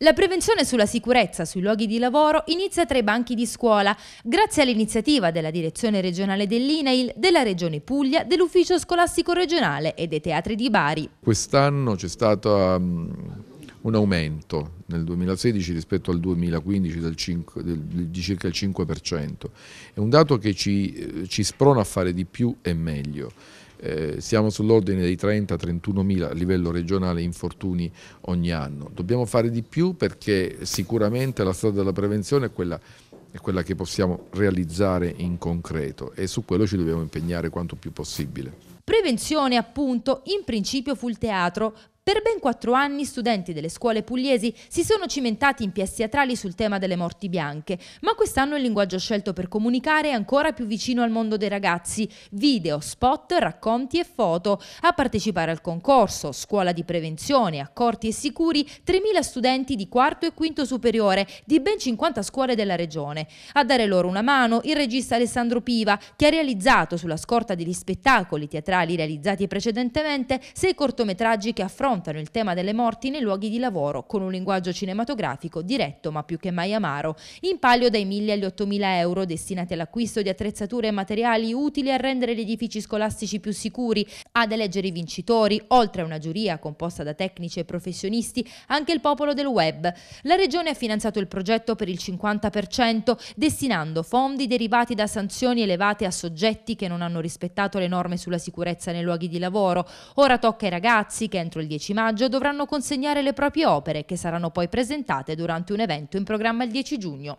La prevenzione sulla sicurezza sui luoghi di lavoro inizia tra i banchi di scuola, grazie all'iniziativa della Direzione Regionale dell'INAIL, della Regione Puglia, dell'Ufficio Scolastico Regionale e dei Teatri di Bari. Quest'anno c'è stato um, un aumento nel 2016 rispetto al 2015 5, del, di circa il 5%. È un dato che ci, eh, ci sprona a fare di più e meglio eh, siamo sull'ordine dei 30-31 mila a livello regionale infortuni ogni anno. Dobbiamo fare di più perché sicuramente la strada della prevenzione è quella è quella che possiamo realizzare in concreto e su quello ci dobbiamo impegnare quanto più possibile. Prevenzione appunto in principio fu il teatro per ben quattro anni studenti delle scuole pugliesi si sono cimentati in pièce teatrali sul tema delle morti bianche, ma quest'anno il linguaggio scelto per comunicare è ancora più vicino al mondo dei ragazzi. Video, spot, racconti e foto. A partecipare al concorso, scuola di prevenzione, accorti e sicuri, 3.000 studenti di quarto e quinto superiore di ben 50 scuole della regione. A dare loro una mano il regista Alessandro Piva, che ha realizzato sulla scorta degli spettacoli teatrali realizzati precedentemente sei cortometraggi che affrontano affrontano il tema delle morti nei luoghi di lavoro con un linguaggio cinematografico diretto ma più che mai amaro, in palio dai 1.000 agli 8.000 euro destinati all'acquisto di attrezzature e materiali utili a rendere gli edifici scolastici più sicuri, ad eleggere i vincitori, oltre a una giuria composta da tecnici e professionisti, anche il popolo del web. La Regione ha finanziato il progetto per il 50%, destinando fondi derivati da sanzioni elevate a soggetti che non hanno rispettato le norme sulla sicurezza nei luoghi di lavoro. Ora tocca ai ragazzi che entro il 10 15 maggio dovranno consegnare le proprie opere che saranno poi presentate durante un evento in programma il 10 giugno.